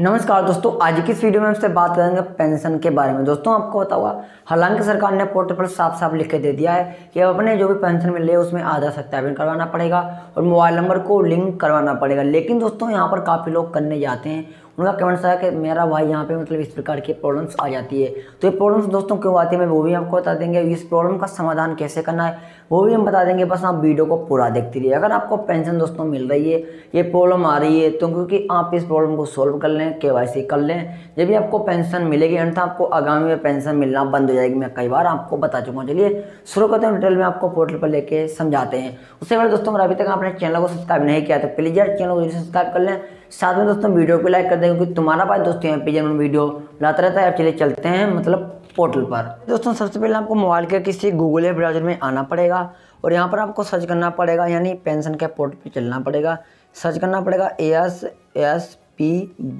नमस्कार दोस्तों आज की इस वीडियो में हमसे बात करेंगे पेंशन के बारे में दोस्तों आपको पता हुआ हालांकि सरकार ने पोर्टल पर साफ साफ लिख के दे दिया है कि अब अपने जो भी पेंशन मिले उसमें आधा सत्यापन करवाना पड़ेगा और मोबाइल नंबर को लिंक करवाना पड़ेगा लेकिन दोस्तों यहाँ पर काफ़ी लोग करने जाते हैं उनका कमेंट्स आया कि मेरा भाई यहाँ पे मतलब इस प्रकार की प्रॉब्लम्स आ जाती है तो ये प्रॉब्लम्स दोस्तों क्यों आती है मैं वो भी आपको बता देंगे इस प्रॉब्लम का समाधान कैसे करना है वो भी हम बता देंगे बस आप वीडियो को पूरा देखते रहिए अगर आपको पेंशन दोस्तों मिल रही है ये प्रॉब्लम आ रही है तो क्योंकि आप इस प्रॉब्लम को सोल्व कर लें के कर लें जब भी आपको पेंशन मिलेगी अंत आपको आगामी में पेंशन मिलना बंद हो जाएगी मैं कई बार आपको बता चुका हूँ चलिए शुरू करते हैं डिटेल में आपको पोर्टल पर लेके समझाते हैं उससे पहले दोस्तों अगर अभी तक आपने चैनल को सब्सक्राइब नहीं किया तो प्लीज़ यार चैनल को सब्सक्राइब कर लें साथ में दोस्तों वीडियो को लाइक कर दें रहता है क्योंकि तुम्हारा पास दोस्तों यहाँ पे जब वीडियो लाता रहता है आप चलिए चलते हैं मतलब पोर्टल पर दोस्तों सबसे पहले आपको मोबाइल के किसी गूगल या ब्राउजर में आना पड़ेगा और यहाँ पर आपको सर्च करना पड़ेगा यानी पेंशन के पोर्टल पर चलना पड़ेगा सर्च करना पड़ेगा A S S P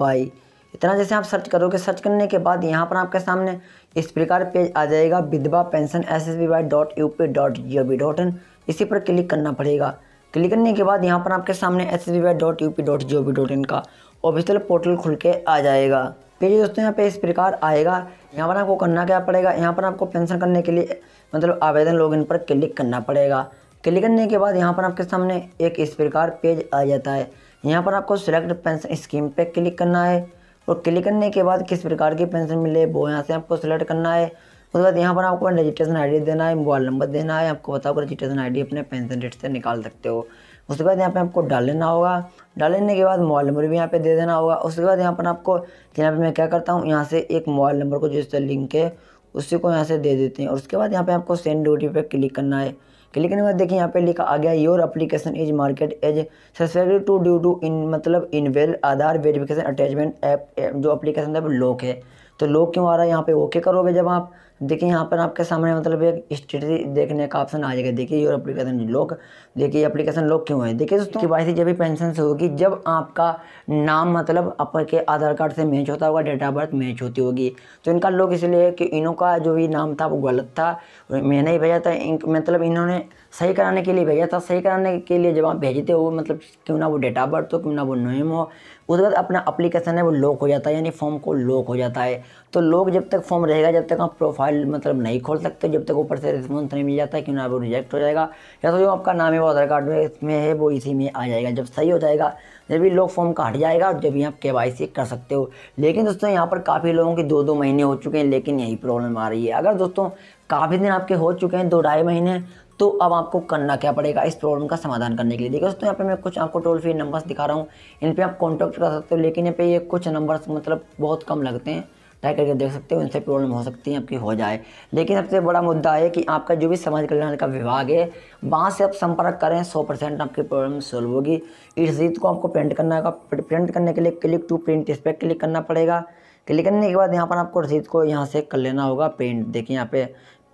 by इतना जैसे आप सर्च करोगे सर्च करने के बाद यहाँ पर आपके सामने इस प्रकार पेज आ जाएगा विधवा pension S S B Y dot U P dot G O V dot in इसी पर क्लिक करना पड़ेगा क्लिक करने के बाद यहाँ पर आपके सामने S S B Y dot U P dot G O V dot in का ऑफिशियल पोर्टल खुल के आ जाएगा देखिए दोस्तों यहाँ पे इस प्रकार आएगा यहाँ पर आपको करना क्या पड़ेगा यहाँ पर आपको पेंशन करने के लिए मतलब आवेदन लॉगिन पर क्लिक करना पड़ेगा क्लिक करने के बाद यहाँ पर आपके सामने एक इस प्रकार पेज आ जाता है यहाँ पर आपको सिलेक्ट पेंशन स्कीम पे क्लिक करना है और क्लिक करने के बाद किस प्रकार की पेंशन मिले वो यहाँ से आपको सिलेक्ट करना है उसके मतलब बाद यहाँ पर आपको रजिस्ट्रेशन डी देना है मोबाइल नंबर देना है आपको बताओ रजिस्ट्रेशन डी अपने पेंशन डेट से निकाल सकते हो उसके बाद यहाँ पे आपको डाल लेना होगा डाल लेने के बाद मोबाइल नंबर भी यहाँ पे दे देना होगा उसके बाद यहाँ पर आपको यहाँ पर मैं क्या करता हूँ यहाँ से एक मोबाइल नंबर को जिससे लिंक है उसी को यहाँ से दे देते हैं और उसके बाद यहाँ पे आपको सेंड ड्यूटी पे क्लिक करना है क्लिक करने के बाद देखिए यहाँ पे लिखा आ गया your application is market as subscribe to due to in मतलब इनवेल आधार वेरिफिकेशन अटैचमेंट ऐप जो एप्लीकेशन है वो लॉक है तो लॉक क्यों आ रहा है यहाँ पे ओके करोगे जब आप देखिए यहाँ पर आपके सामने मतलब एक स्टेटी देखने का ऑप्शन आ जाएगा देखिए योर अप्लीकेशन लॉक देखिए अप्लीकेशन लॉक क्यों है देखिए दोस्तों की वाई जब भी पेंशन से होगी जब आपका नाम मतलब आपके आधार कार्ड से मैच होता होगा डेट ऑफ बर्थ मैच होती होगी तो इनका लॉक इसलिए कि इनों का जो भी नाम था वो गलत था मैंने ही भेजा था इन, मतलब इन्होंने सही कराने के लिए भेजा था सही कराने के लिए जब आप भेजते हो मतलब क्यों ना वो डेट ऑफ बर्थ हो क्यों ना वो नेम हो उसके बाद अपना अप्लीकेशन है वो लॉक हो जाता है यानी फॉर्म को लॉक हो जाता है तो लोग जब तक फॉर्म रहेगा जब तक आप प्रोफाइल मतलब नहीं खोल सकते जब तक ऊपर से रिस्पॉन्स नहीं मिल जाता है क्यों ना वो रिजेक्ट हो जाएगा या तो जो आपका नाम है वो आधार कार्ड में इसमें है वो इसी में आ जाएगा जब सही हो जाएगा जब भी लोग फॉर्म का हट जाएगा और जब भी आप के कर सकते हो लेकिन दोस्तों यहाँ पर काफ़ी लोगों के दो दो महीने हो चुके हैं लेकिन यही प्रॉब्लम आ रही है अगर दोस्तों काफ़ी दिन आपके हो चुके हैं दो ढाई महीने तो अब आपको करना क्या पड़ेगा इस प्रॉब्लम का समाधान करने के लिए देखिए दोस्तों यहाँ पे मैं कुछ आपको टोल फ्री नंबर्स दिखा रहा हूँ इन पर आप कॉन्टैक्ट कर सकते हो लेकिन यहाँ पे ये कुछ नंबर्स मतलब बहुत कम लगते हैं ट्राई करके देख सकते हो इनसे प्रॉब्लम हो सकती है आपकी हो जाए लेकिन सबसे बड़ा मुद्दा है कि आपका जो भी समाज कल्याण का विभाग है वहाँ से आप संपर्क करें सौ परसेंट आपकी प्रॉब्लम सॉल्व होगी इस रीत को आपको प्रिंट करना होगा प्रिंट करने के लिए क्लिक टू प्रिंट इस पर क्लिक करना पड़ेगा क्लिक करने के बाद यहाँ पर आपको रसीद को यहाँ से कर लेना होगा प्रिंट देखिए यहाँ पे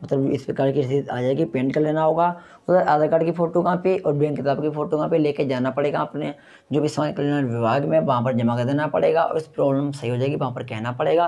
मतलब इस प्रकार की रसीद आ जाएगी पेंट कर लेना होगा उधर आधार कार्ड की फ़ोटो कहाँ पे और बैंक किताब की फ़ोटो कहाँ पे लेके जाना पड़ेगा अपने जो भी समाज कल्याण विभाग में वहाँ पर जमा कर देना पड़ेगा और इस प्रॉब्लम सही हो जाएगी वहाँ पर कहना पड़ेगा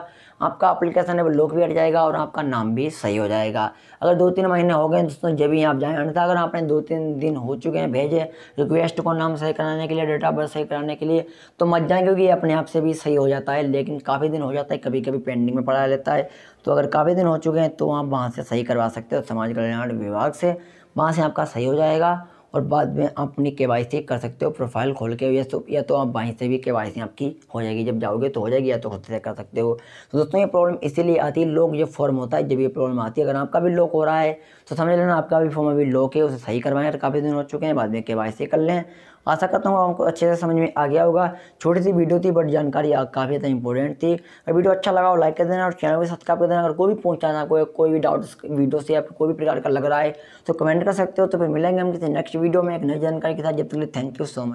आपका अप्लीकेशन है वो लोक भी हट जाएगा और आपका नाम भी सही हो जाएगा अगर दो तीन महीने हो गए दोस्तों जब भी आप जाएँ अन्यथा अगर आपने दो तीन दिन हो चुके हैं भेजें रिक्वेस्ट को नाम सही कराने के लिए डेट ऑफ बर्थ सही कराने के लिए तो मत जाएँ क्योंकि अपने आप से भी सही हो जाता है लेकिन काफ़ी दिन हो जाता है कभी कभी पेंडिंग में पड़ा रहता है तो अगर काफ़ी दिन हो चुके हैं तो आप वहाँ से सही करवा सकते हो समाज कल्याण विभाग से वहाँ से आपका सही हो जाएगा और बाद में आप अपनी के कर सकते हो प्रोफाइल खोल के या तो या तो आप वहीं से भी के आपकी हो जाएगी जब जाओगे तो हो जाएगी या तो खुद से कर सकते हो तो दोस्तों ये प्रॉब्लम इसीलिए आती है लोग जो फॉर्म होता है जब ये प्रॉब्लम आती है अगर आपका भी लॉक हो रहा है तो समझ लेना आपका भी फॉर्म अभी लॉक है उसे सही करवाएं अगर तो काफ़ी दिन हो चुके हैं बाद में के कर लें आशा करता हूँ आपको अच्छे से समझ में आ गया होगा छोटी सी वीडियो थी बट जानकारी काफ़ी ज़्यादा इंपॉर्टेंट थी अगर वीडियो अच्छा लगा हो लाइक कर देना और चैनल को सब्सक्राइब कर देना अगर कोई भी पूछना कोई कोई भी डाउट वीडियो से या कोई भी प्रकार का लग रहा है तो कमेंट कर सकते हो तो फिर मिलेंगे हम किसी नेक्स्ट वीडियो में एक नई जानकारी के साथ जब तक थैंक यू सो मच